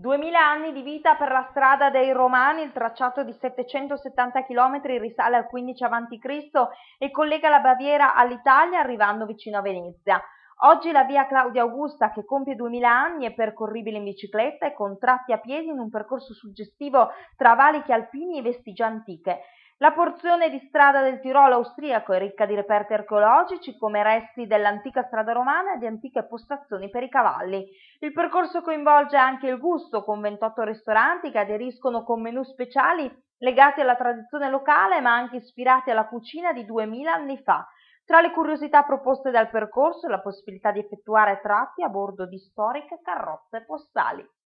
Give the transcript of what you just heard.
2000 anni di vita per la strada dei Romani, il tracciato di 770 km risale al 15 a.C. e collega la Baviera all'Italia arrivando vicino a Venezia. Oggi la via Claudia Augusta, che compie 2000 anni, è percorribile in bicicletta e con tratti a piedi in un percorso suggestivo tra valichi alpini e vestigia antiche. La porzione di strada del Tirolo austriaco è ricca di reperti archeologici come resti dell'antica strada romana e di antiche postazioni per i cavalli. Il percorso coinvolge anche il gusto con 28 ristoranti che aderiscono con menù speciali legati alla tradizione locale ma anche ispirati alla cucina di 2000 anni fa. Tra le curiosità proposte dal percorso la possibilità di effettuare tratti a bordo di storiche carrozze postali.